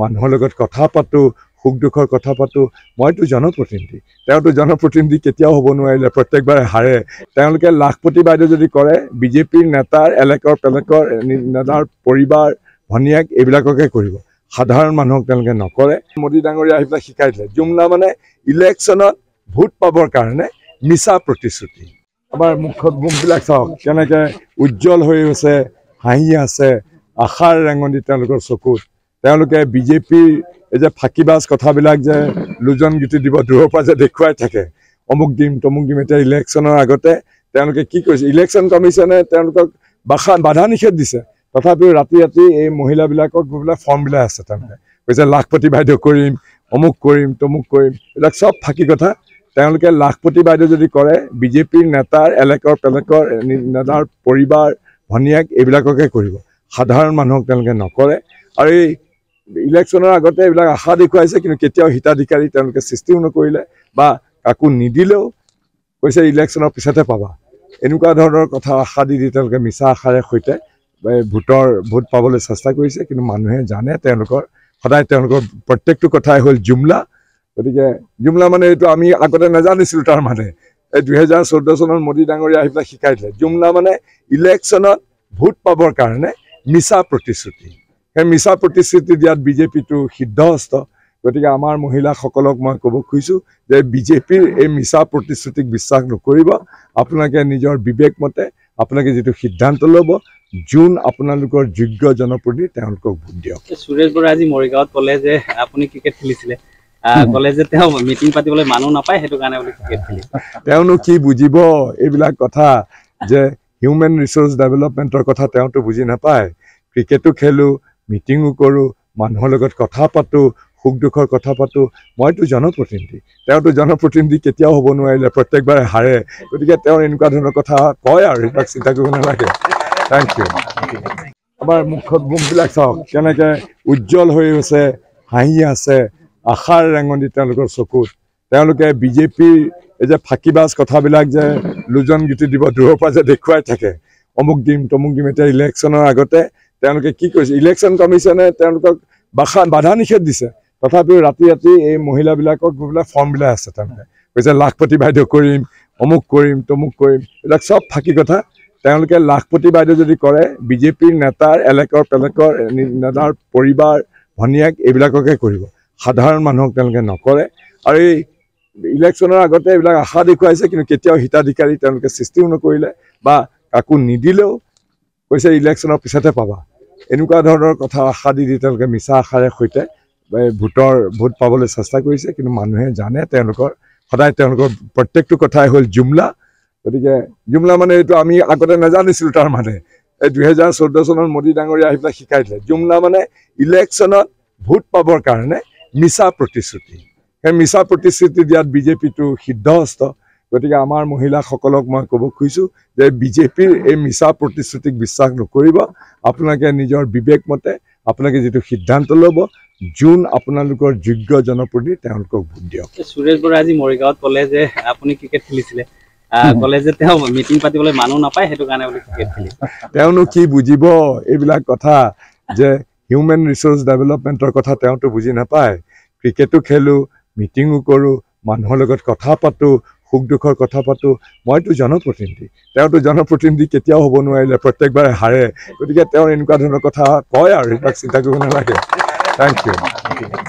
মানুহৰ লগত কথা পাতোঁ সুখ দুখৰ কথা পাতোঁ মইতো জনপ্ৰতিনিধি তেওঁতো জনপ্ৰতিনিধি কেতিয়াও হ'ব নোৱাৰিলে প্ৰত্যেকবাৰে হাৰে তেওঁলোকে লাখপতি বাইদেউ যদি কৰে বিজেপিৰ নেতাৰ এলেকৰ পেলেকৰ নেতাৰ পৰিবাৰ ভনীয়েক এইবিলাককে কৰিব সাধাৰণ মানুহক তেওঁলোকে নকৰে মোদী ডাঙৰীয়া আহি পেলাই শিকাই দিলে জুমলা মানে ইলেকশ্যনত ভোট পাবৰ কাৰণে মিছা প্ৰতিশ্ৰুতি আমাৰ মুখত মুখবিলাক চাওক কেনেকৈ উজ্জ্বল হৈ আছে হাঁহি আছে আশাৰ ৰেঙনি তেওঁলোকৰ চকুত তেওঁলোকে বিজেপিৰ এই যে ফাঁকিবাজ কথাবিলাক যে লোজন গুটি দিব দূৰৰ পৰা যে দেখুৱাই থাকে অমুক দিম তমুক দিম এতিয়া ইলেকশ্যনৰ আগতে তেওঁলোকে কি কৰিছে ইলেকশ্যন কমিশ্যনে তেওঁলোকক বাসা বাধা নিষেধ দিছে তথাপিও ৰাতি ৰাতি এই মহিলাবিলাকক গৈ পেলাই ফৰ্মবিলাক আছে তেওঁলোকে কৈছে লাখপতি বাইদেউ কৰিম অমুক কৰিম তমুক কৰিম এইবিলাক চব ফাঁকি কথা তেওঁলোকে লাখপতি বাইদেউ যদি কৰে বিজেপিৰ নেতাৰ এলেকৰ পেলেকৰ নেতাৰ পৰিবাৰ ভনীয়েক এইবিলাককে কৰিব সাধাৰণ মানুহক তেওঁলোকে নকৰে আৰু এই ইলেকশ্যনৰ আগতে এইবিলাক আশা দেখুৱাইছে কিন্তু কেতিয়াও হিতাধিকাৰী তেওঁলোকে সৃষ্টিও নকৰিলে বা কাকো নিদিলেও কৈছে ইলেকশ্যনৰ পিছতহে পাবা এনেকুৱা ধৰণৰ কথা আশা দি দি তেওঁলোকে মিছা আশাৰে সৈতে ভোটৰ ভোট পাবলৈ চেষ্টা কৰিছে কিন্তু মানুহে জানে তেওঁলোকৰ সদায় তেওঁলোকৰ প্ৰত্যেকটো কথাই হ'ল জুমলা গতিকে জুমলা মানে এইটো আমি আগতে নাজানিছিলোঁ তাৰ মানে এই দুহেজাৰ চৈধ্য চনত মোদী ডাঙৰীয়া আহি পেলাই শিকাই দিলে জুমলা মানে ইলেকশ্যনত ভোট পাবৰ কাৰণে মিছা প্ৰতিশ্ৰুতি সেই মিছা প্ৰতিশ্ৰুতি দিয়াত বিজেপিটো সিদ্ধহস্ত গতিকে আমাৰ মহিলাসকলক মই ক'ব খুজিছোঁ যে বিজেপিৰ এই মিছা প্ৰতিশ্ৰুতিক বিশ্বাস নকৰিব আপোনালোকে নিজৰ বিবেকমতে আপোনালোকে যিটো সিদ্ধান্ত ল'ব যোন আপোনালোকৰ যোগ্য জনপ্ৰতি তেওঁলোকক ভোট দিয়ক সুৰেশ বৰা আজি মৰিগাঁৱত ক'লে যে আপুনি ক্ৰিকেট খেলিছিলে ক'লে যে তেওঁ মিটিং পাতিবলৈ মানুহ নাপায় সেইটো কাৰণে বুলি ক্ৰিকেট খেলি তেওঁনো কি বুজিব এইবিলাক কথা যে হিউমেন ৰিচৰ্চ ডেভেলপমেণ্টৰ কথা তেওঁতো বুজি নাপায় ক্ৰিকেটো খেলোঁ মিটিঙো কৰোঁ মানুহৰ লগত কথা পাতোঁ সুখ দুখৰ কথা পাতোঁ মইতো জনপ্ৰতিনিধি তেওঁতো জনপ্ৰতিনিধি কেতিয়াও হ'ব নোৱাৰিলে প্ৰত্যেকবাৰে হাৰে গতিকে তেওঁ এনেকুৱা ধৰণৰ কথা কয় আৰু সেইবিলাক চিন্তা কৰিব নালাগে থেংক ইউ আমাৰ মুখত মুখবিলাক চাওক কেনেকৈ উজ্জ্বল হৈ আছে হাঁহি আছে আশাৰ ৰেঙনি তেওঁলোকৰ চকুত তেওঁলোকে বিজেপিৰ এই যে ফাঁকিবাজ কথাবিলাক যে লোজন গীতি দিব দূৰৰ পৰা যে দেখুৱাই থাকে অমুক দিম তমুক দিম এতিয়া ইলেকশ্যনৰ আগতে তেওঁলোকে কি কৰিছে ইলেকশ্যন কমিশ্যনে তেওঁলোকক বাধা নিষেধ দিছে তথাপিও ৰাতি ৰাতি এই মহিলাবিলাকক গৈ পেলাই ফৰ্মবিলাক আছে তেওঁলোকে কৈছে লাখপতি বাইদেউ কৰিম অমুক কৰিম তমুক কৰিম এইবিলাক চব ফাঁকি কথা তেওঁলোকে লাখপতি বাইদেউ যদি কৰে বিজেপিৰ নেতাৰ এলেকৰ পেলেকৰ নেতাৰ পৰিবাৰ ভনীয়েক এইবিলাককে কৰিব সাধাৰণ মানুহক তেওঁলোকে নকৰে আৰু এই ইলেকশ্যনৰ আগতে এইবিলাক আশা দেখুৱাইছে কিন্তু কেতিয়াও হিতাধিকাৰী তেওঁলোকে সৃষ্টিও নকৰিলে বা কাকো নিদিলেও কৈছে ইলেকশ্যনৰ পিছতে পাবা এনেকুৱা ধৰণৰ কথা আশা দি দি তেওঁলোকে মিছা আশাৰে সৈতে ভোটৰ ভোট পাবলৈ চেষ্টা কৰিছে কিন্তু মানুহে জানে তেওঁলোকৰ সদায় তেওঁলোকৰ প্ৰত্যেকটো কথাই হ'ল জুমলা গতিকে জুমলা মানে এইটো আমি আগতে নাজানিছিলোঁ তাৰ মানে এই দুহেজাৰ চৈধ্য চনত মোদী ডাঙৰীয়া আহি পেলাই শিকাই দিলে জুমলা মানে ইলেকশ্যনত ভোট পাবৰ কাৰণে মিছা প্ৰতিশ্ৰুতি সেই মিছা প্ৰতিশ্ৰুতি দিয়াত বিজেপিটো সিদ্ধহস্ত গতিকে আমাৰ মহিলাসকলক মই ক'ব খুজিছোঁ যে বিজেপিৰ এই মিছা প্ৰতিশ্ৰুতিক বিশ্বাস নকৰিব আপোনালোকে নিজৰ বিবেক মতে আপোনালোকে যিটো সিদ্ধান্ত ল'ব যোন আপোনালোকৰ যোগ্য জনপ্ৰতি তেওঁলোকক ভোট দিয়ক সুৰেশ বৰা আজি মৰিগাঁৱত ক'লে যে আপুনি ক্ৰিকেট খেলিছিলে ক'লে যে তেওঁ মিটিং পাতিবলৈ মানুহ নাপায় সেইটো কাৰণে বুলি ক্ৰিকেট খেলি তেওঁনো কি বুজিব এইবিলাক কথা যে হিউমেন ৰিচৰ্চ ডেভেলপমেণ্টৰ কথা তেওঁতো বুজি নাপায় ক্ৰিকেটো খেলোঁ মিটিঙো কৰোঁ মানুহৰ লগত কথা পাতোঁ সুখ দুখৰ কথা পাতোঁ মইতো জনপ্ৰতিনিধি তেওঁতো জনপ্ৰতিনিধি কেতিয়াও হ'ব নোৱাৰিলে প্ৰত্যেকবাৰে হাৰে গতিকে তেওঁ এনেকুৱা ধৰণৰ কথা কয় আৰু সেইবিলাক চিন্তা কৰিব নালাগে থেংক ইউ